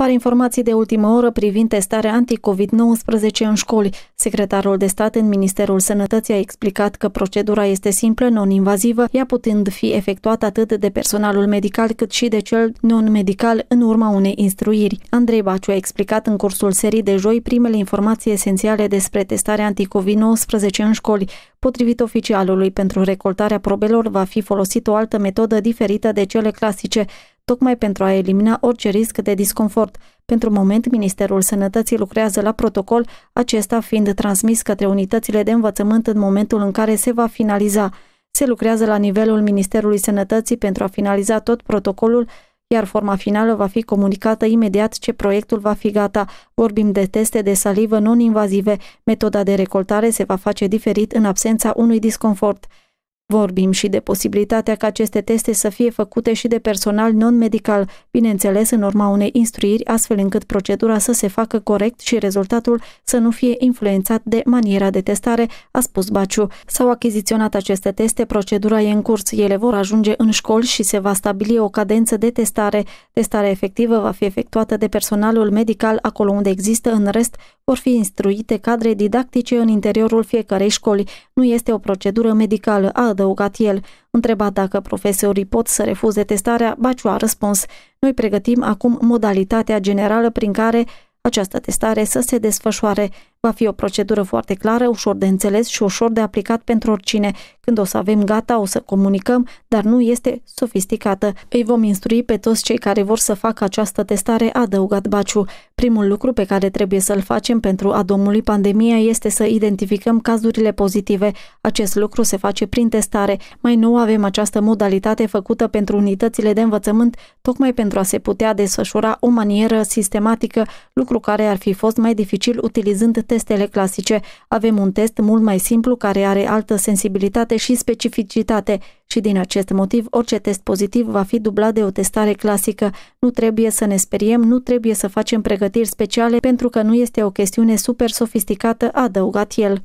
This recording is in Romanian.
apar informații de ultimă oră privind testarea anti-COVID-19 în școli. Secretarul de stat în Ministerul Sănătății a explicat că procedura este simplă, non-invazivă, ea putând fi efectuată atât de personalul medical cât și de cel non-medical în urma unei instruiri. Andrei Baciu a explicat în cursul serii de joi primele informații esențiale despre testarea anti-COVID-19 în școli. Potrivit oficialului, pentru recoltarea probelor va fi folosit o altă metodă diferită de cele clasice tocmai pentru a elimina orice risc de disconfort. Pentru moment, Ministerul Sănătății lucrează la protocol, acesta fiind transmis către unitățile de învățământ în momentul în care se va finaliza. Se lucrează la nivelul Ministerului Sănătății pentru a finaliza tot protocolul, iar forma finală va fi comunicată imediat ce proiectul va fi gata. Vorbim de teste de salivă non-invazive. Metoda de recoltare se va face diferit în absența unui disconfort. Vorbim și de posibilitatea ca aceste teste să fie făcute și de personal non-medical, bineînțeles în urma unei instruiri, astfel încât procedura să se facă corect și rezultatul să nu fie influențat de maniera de testare, a spus Baciu. S-au achiziționat aceste teste, procedura e în curs, ele vor ajunge în școli și se va stabili o cadență de testare. Testarea efectivă va fi efectuată de personalul medical acolo unde există în rest vor fi instruite cadre didactice în interiorul fiecărei școli. Nu este o procedură medicală, a adăugat el. Întrebat dacă profesorii pot să refuze testarea, Baciu a răspuns. Noi pregătim acum modalitatea generală prin care această testare să se desfășoare. Va fi o procedură foarte clară, ușor de înțeles și ușor de aplicat pentru oricine. Când o să avem gata, o să comunicăm, dar nu este sofisticată. Îi vom instrui pe toți cei care vor să facă această testare, a adăugat Baciu. Primul lucru pe care trebuie să-l facem pentru a domnului pandemia este să identificăm cazurile pozitive. Acest lucru se face prin testare. Mai nou avem această modalitate făcută pentru unitățile de învățământ, tocmai pentru a se putea desfășura o manieră sistematică, lucru care ar fi fost mai dificil utilizând testele clasice. Avem un test mult mai simplu care are altă sensibilitate și specificitate și din acest motiv orice test pozitiv va fi dublat de o testare clasică. Nu trebuie să ne speriem, nu trebuie să facem pregătiri speciale pentru că nu este o chestiune super sofisticată, a adăugat el.